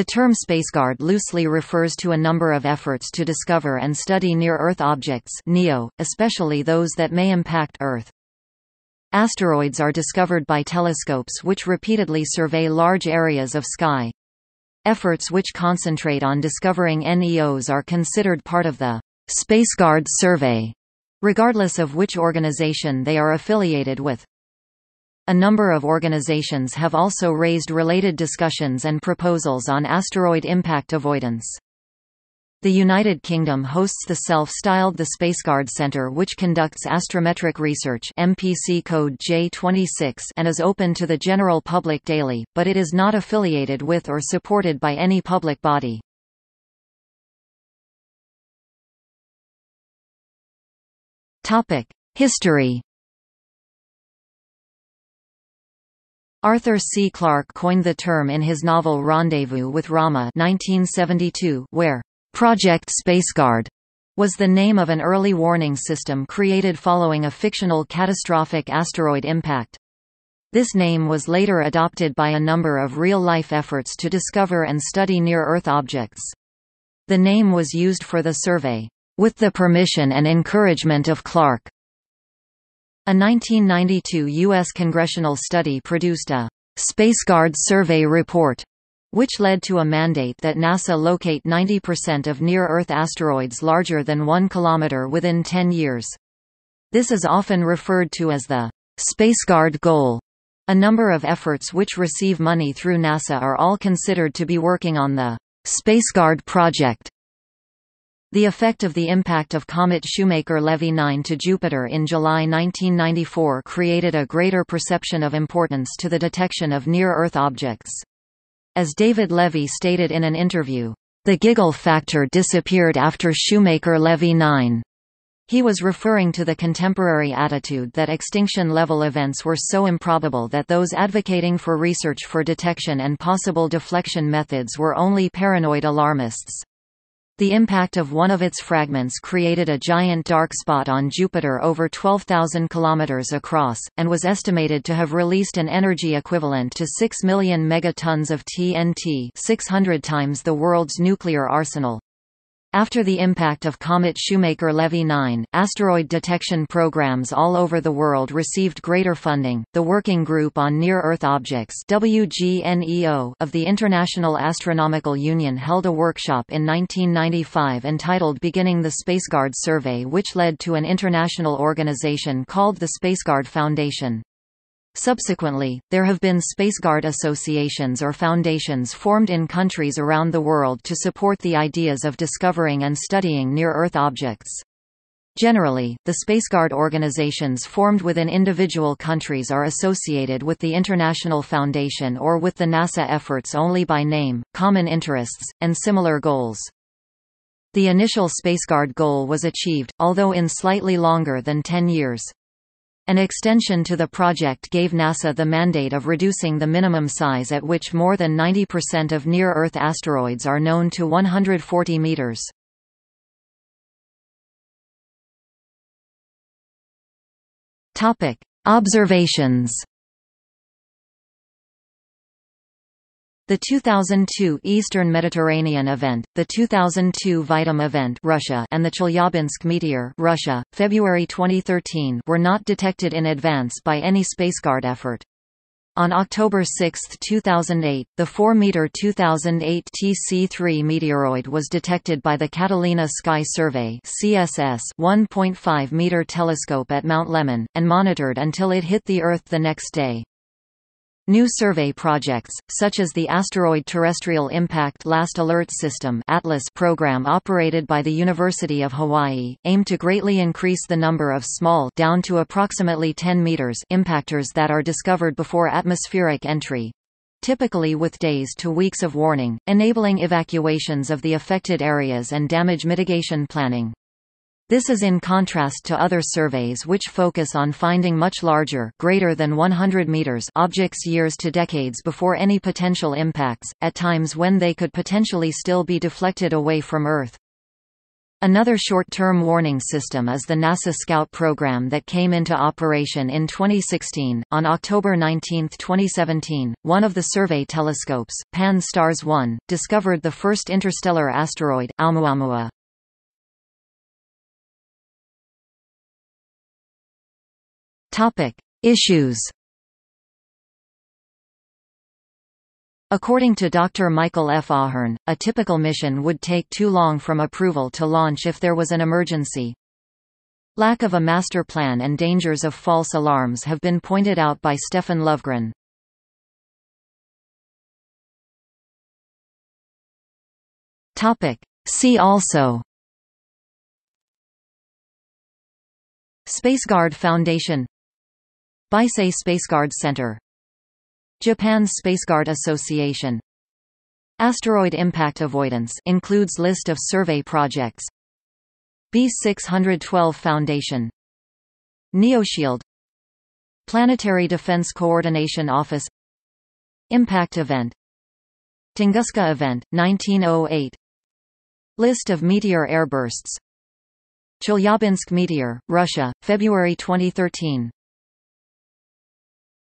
The term spaceguard loosely refers to a number of efforts to discover and study near-Earth objects NEO, especially those that may impact Earth. Asteroids are discovered by telescopes which repeatedly survey large areas of sky. Efforts which concentrate on discovering NEOs are considered part of the Spaceguard Survey, regardless of which organization they are affiliated with. A number of organizations have also raised related discussions and proposals on asteroid impact avoidance. The United Kingdom hosts the self-styled the Spaceguard Centre which conducts astrometric research MPC code J26 and is open to the general public daily, but it is not affiliated with or supported by any public body. History Arthur C. Clarke coined the term in his novel Rendezvous with Rama 1972, where Project Spaceguard was the name of an early warning system created following a fictional catastrophic asteroid impact. This name was later adopted by a number of real-life efforts to discover and study near-Earth objects. The name was used for the survey, with the permission and encouragement of Clark. A 1992 U.S. congressional study produced a «SpaceGuard Survey Report» which led to a mandate that NASA locate 90% of near-Earth asteroids larger than 1 km within 10 years. This is often referred to as the «SpaceGuard goal». A number of efforts which receive money through NASA are all considered to be working on the «SpaceGuard project» The effect of the impact of comet Shoemaker-Levy 9 to Jupiter in July 1994 created a greater perception of importance to the detection of near-Earth objects. As David Levy stated in an interview, "...the giggle factor disappeared after Shoemaker-Levy 9." He was referring to the contemporary attitude that extinction-level events were so improbable that those advocating for research for detection and possible deflection methods were only paranoid alarmists. The impact of one of its fragments created a giant dark spot on Jupiter over 12,000 kilometers across, and was estimated to have released an energy equivalent to 6 million megatons of TNT 600 times the world's nuclear arsenal. After the impact of Comet Shoemaker-Levy 9, asteroid detection programs all over the world received greater funding. The Working Group on Near-Earth Objects (WGNEO) of the International Astronomical Union held a workshop in 1995 entitled Beginning the Spaceguard Survey, which led to an international organization called the Spaceguard Foundation. Subsequently, there have been spaceguard associations or foundations formed in countries around the world to support the ideas of discovering and studying near-Earth objects. Generally, the spaceguard organizations formed within individual countries are associated with the International Foundation or with the NASA efforts only by name, common interests, and similar goals. The initial spaceguard goal was achieved, although in slightly longer than 10 years. An extension to the project gave NASA the mandate of reducing the minimum size at which more than 90% of near-Earth asteroids are known to 140 meters. Topic: Observations The 2002 Eastern Mediterranean event, the 2002 Vitom event Russia and the Chelyabinsk meteor Russia, February 2013 were not detected in advance by any spaceguard effort. On October 6, 2008, the 4-meter 2008 TC3 meteoroid was detected by the Catalina Sky Survey CSS 1.5-meter telescope at Mount Lemmon, and monitored until it hit the Earth the next day. New survey projects, such as the Asteroid Terrestrial Impact Last Alert System ATLAS program operated by the University of Hawaii, aim to greatly increase the number of small down to approximately 10 meters impactors that are discovered before atmospheric entry, typically with days to weeks of warning, enabling evacuations of the affected areas and damage mitigation planning. This is in contrast to other surveys which focus on finding much larger greater than 100 meters objects years to decades before any potential impacts, at times when they could potentially still be deflected away from Earth. Another short-term warning system is the NASA Scout program that came into operation in 2016. On October 19, 2017, one of the survey telescopes, Pan-STARRS 1, discovered the first interstellar asteroid, Oumuamua. Topic. Issues According to Dr. Michael F. Ahern, a typical mission would take too long from approval to launch if there was an emergency. Lack of a master plan and dangers of false alarms have been pointed out by Stefan Lovgren. See also Spaceguard Foundation Bisei Spaceguard Center Japan's Spaceguard Association Asteroid impact avoidance includes list of survey projects B612 Foundation NeoShield Planetary Defense Coordination Office Impact Event Tunguska Event, 1908 List of meteor airbursts Chelyabinsk meteor, Russia, February 2013